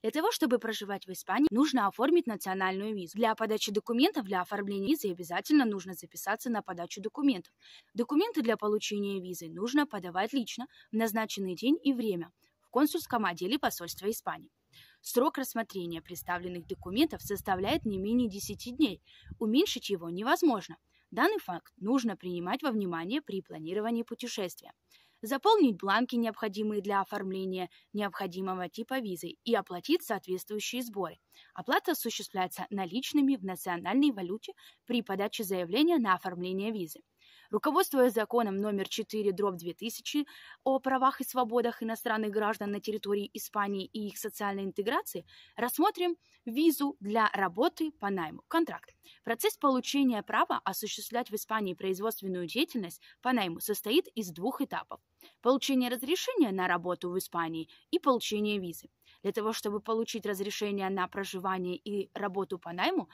Для того, чтобы проживать в Испании, нужно оформить национальную визу. Для подачи документов, для оформления визы обязательно нужно записаться на подачу документов. Документы для получения визы нужно подавать лично в назначенный день и время в консульском отделе посольства Испании. Срок рассмотрения представленных документов составляет не менее 10 дней. Уменьшить его невозможно. Данный факт нужно принимать во внимание при планировании путешествия заполнить бланки, необходимые для оформления необходимого типа визы и оплатить соответствующие сборы. Оплата осуществляется наличными в национальной валюте при подаче заявления на оформление визы. Руководствуясь законом номер 4 дробь 2000 о правах и свободах иностранных граждан на территории Испании и их социальной интеграции, рассмотрим визу для работы по найму, контракт. Процесс получения права осуществлять в Испании производственную деятельность по найму состоит из двух этапов. Получение разрешения на работу в Испании и получение визы. Для того, чтобы получить разрешение на проживание и работу по найму,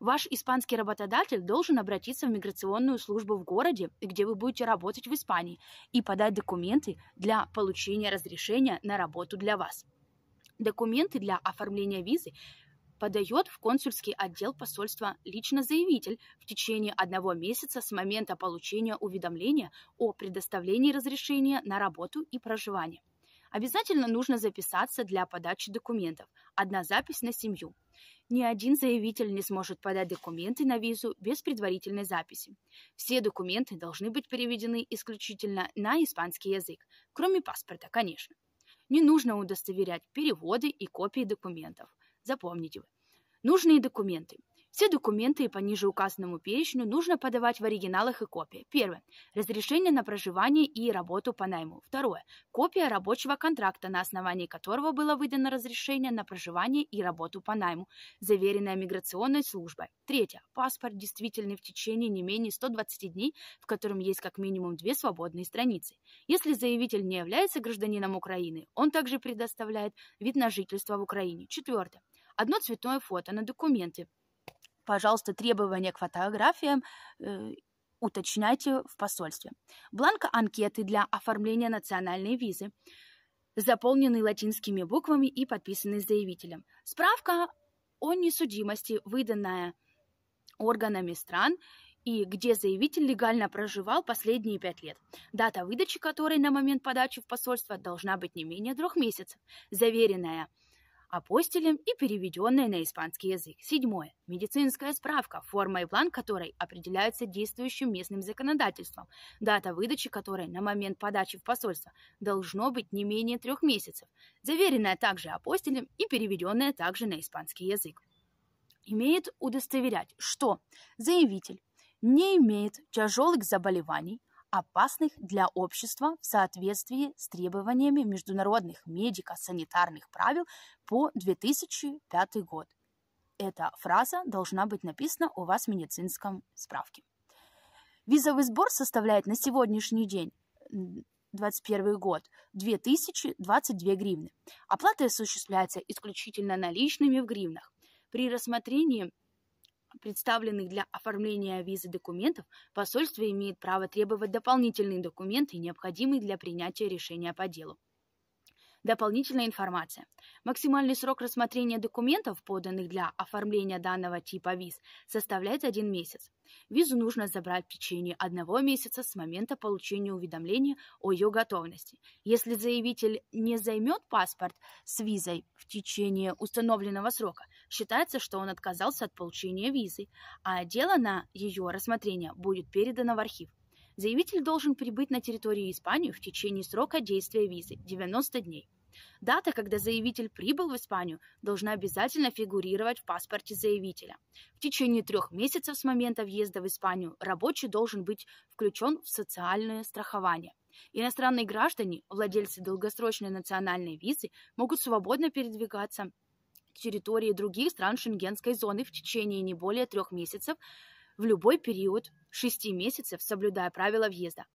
Ваш испанский работодатель должен обратиться в миграционную службу в городе, где вы будете работать в Испании, и подать документы для получения разрешения на работу для вас. Документы для оформления визы подает в консульский отдел посольства лично заявитель в течение одного месяца с момента получения уведомления о предоставлении разрешения на работу и проживание. Обязательно нужно записаться для подачи документов. Одна запись на семью. Ни один заявитель не сможет подать документы на визу без предварительной записи. Все документы должны быть переведены исключительно на испанский язык, кроме паспорта, конечно. Не нужно удостоверять переводы и копии документов. Запомните вы. Нужные документы – все документы по ниже указанному перечню нужно подавать в оригиналах и копии. Первое. Разрешение на проживание и работу по найму. Второе. Копия рабочего контракта, на основании которого было выдано разрешение на проживание и работу по найму, заверенное миграционной службой. Третье. Паспорт, действительный в течение не менее 120 дней, в котором есть как минимум две свободные страницы. Если заявитель не является гражданином Украины, он также предоставляет вид на жительство в Украине. Четвертое. Одно цветное фото на документы пожалуйста, требования к фотографиям э, уточняйте в посольстве. Бланк анкеты для оформления национальной визы, заполненный латинскими буквами и подписанный заявителем. Справка о несудимости, выданная органами стран и где заявитель легально проживал последние пять лет, дата выдачи которой на момент подачи в посольство должна быть не менее трех месяцев, заверенная – апостилем и переведенной на испанский язык. Седьмое. Медицинская справка, форма и план которой определяются действующим местным законодательством, дата выдачи которой на момент подачи в посольство должно быть не менее трех месяцев, заверенная также апостилем и переведенная также на испанский язык. Имеет удостоверять, что заявитель не имеет тяжелых заболеваний – опасных для общества в соответствии с требованиями международных медико-санитарных правил по 2005 год. Эта фраза должна быть написана у вас в медицинском справке. Визовый сбор составляет на сегодняшний день 2021 год 2022 гривны. Оплата осуществляется исключительно наличными в гривнах. При рассмотрении представленных для оформления визы документов, посольство имеет право требовать дополнительные документы, необходимые для принятия решения по делу. Дополнительная информация. Максимальный срок рассмотрения документов, поданных для оформления данного типа виз, составляет один месяц. Визу нужно забрать в течение одного месяца с момента получения уведомления о ее готовности. Если заявитель не займет паспорт с визой в течение установленного срока, Считается, что он отказался от получения визы, а дело на ее рассмотрение будет передано в архив. Заявитель должен прибыть на территорию Испании в течение срока действия визы – 90 дней. Дата, когда заявитель прибыл в Испанию, должна обязательно фигурировать в паспорте заявителя. В течение трех месяцев с момента въезда в Испанию рабочий должен быть включен в социальное страхование. Иностранные граждане, владельцы долгосрочной национальной визы, могут свободно передвигаться территории других стран Шенгенской зоны в течение не более трех месяцев в любой период шести месяцев, соблюдая правила въезда.